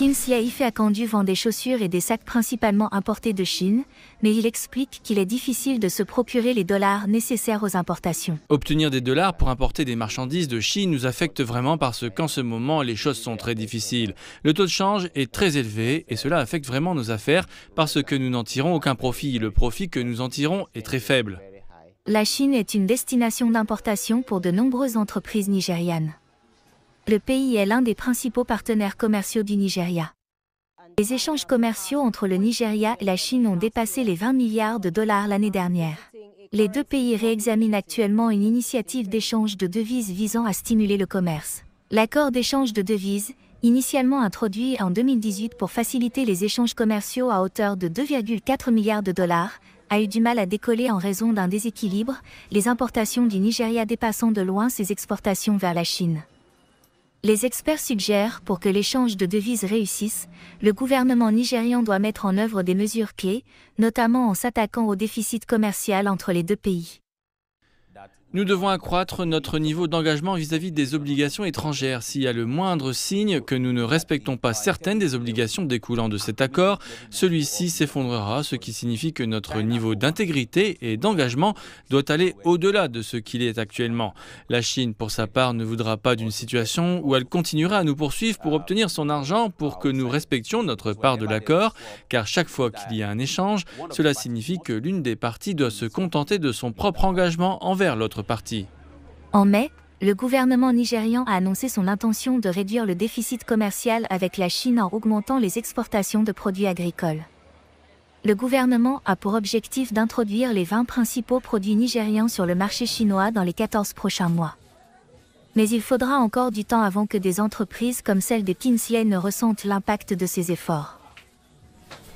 Kim Ife a Akandu vend des chaussures et des sacs principalement importés de Chine, mais il explique qu'il est difficile de se procurer les dollars nécessaires aux importations. Obtenir des dollars pour importer des marchandises de Chine nous affecte vraiment parce qu'en ce moment, les choses sont très difficiles. Le taux de change est très élevé et cela affecte vraiment nos affaires parce que nous n'en tirons aucun profit. Le profit que nous en tirons est très faible. La Chine est une destination d'importation pour de nombreuses entreprises nigérianes le pays est l'un des principaux partenaires commerciaux du Nigeria. Les échanges commerciaux entre le Nigeria et la Chine ont dépassé les 20 milliards de dollars l'année dernière. Les deux pays réexaminent actuellement une initiative d'échange de devises visant à stimuler le commerce. L'accord d'échange de devises, initialement introduit en 2018 pour faciliter les échanges commerciaux à hauteur de 2,4 milliards de dollars, a eu du mal à décoller en raison d'un déséquilibre, les importations du Nigeria dépassant de loin ses exportations vers la Chine. Les experts suggèrent pour que l'échange de devises réussisse, le gouvernement nigérian doit mettre en œuvre des mesures clés, notamment en s'attaquant au déficit commercial entre les deux pays. Nous devons accroître notre niveau d'engagement vis-à-vis des obligations étrangères. S'il y a le moindre signe que nous ne respectons pas certaines des obligations découlant de cet accord, celui-ci s'effondrera, ce qui signifie que notre niveau d'intégrité et d'engagement doit aller au-delà de ce qu'il est actuellement. La Chine, pour sa part, ne voudra pas d'une situation où elle continuera à nous poursuivre pour obtenir son argent pour que nous respections notre part de l'accord, car chaque fois qu'il y a un échange, cela signifie que l'une des parties doit se contenter de son propre engagement envers l'autre en mai, le gouvernement nigérian a annoncé son intention de réduire le déficit commercial avec la Chine en augmentant les exportations de produits agricoles. Le gouvernement a pour objectif d'introduire les 20 principaux produits nigérians sur le marché chinois dans les 14 prochains mois. Mais il faudra encore du temps avant que des entreprises comme celle de Kinsley ne ressentent l'impact de ces efforts.